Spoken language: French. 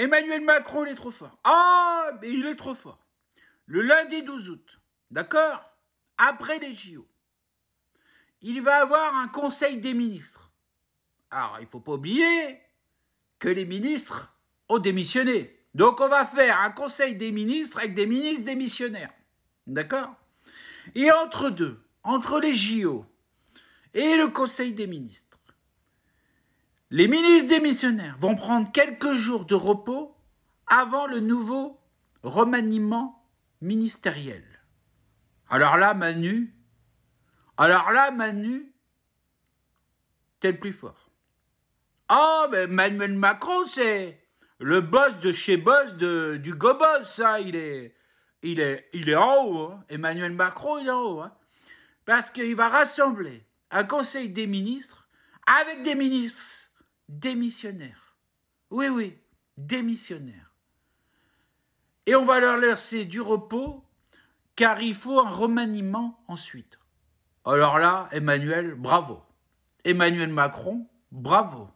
Emmanuel Macron, il est trop fort. Ah, mais il est trop fort. Le lundi 12 août, d'accord Après les JO, il va avoir un conseil des ministres. Alors, il ne faut pas oublier que les ministres ont démissionné. Donc, on va faire un conseil des ministres avec des ministres démissionnaires. D'accord Et entre deux, entre les JO et le conseil des ministres, les ministres démissionnaires vont prendre quelques jours de repos avant le nouveau remaniement ministériel. Alors là, Manu, alors là, Manu, t'es le plus fort. oh, mais Emmanuel Macron, c'est le boss de chez boss de, du go ça, hein. il est, il, est, il est en haut. Hein. Emmanuel Macron, il est en haut. Hein. Parce qu'il va rassembler un conseil des ministres avec des ministres démissionnaires. Oui, oui, démissionnaire. Et on va leur laisser du repos, car il faut un remaniement ensuite. Alors là, Emmanuel, bravo. Emmanuel Macron, bravo.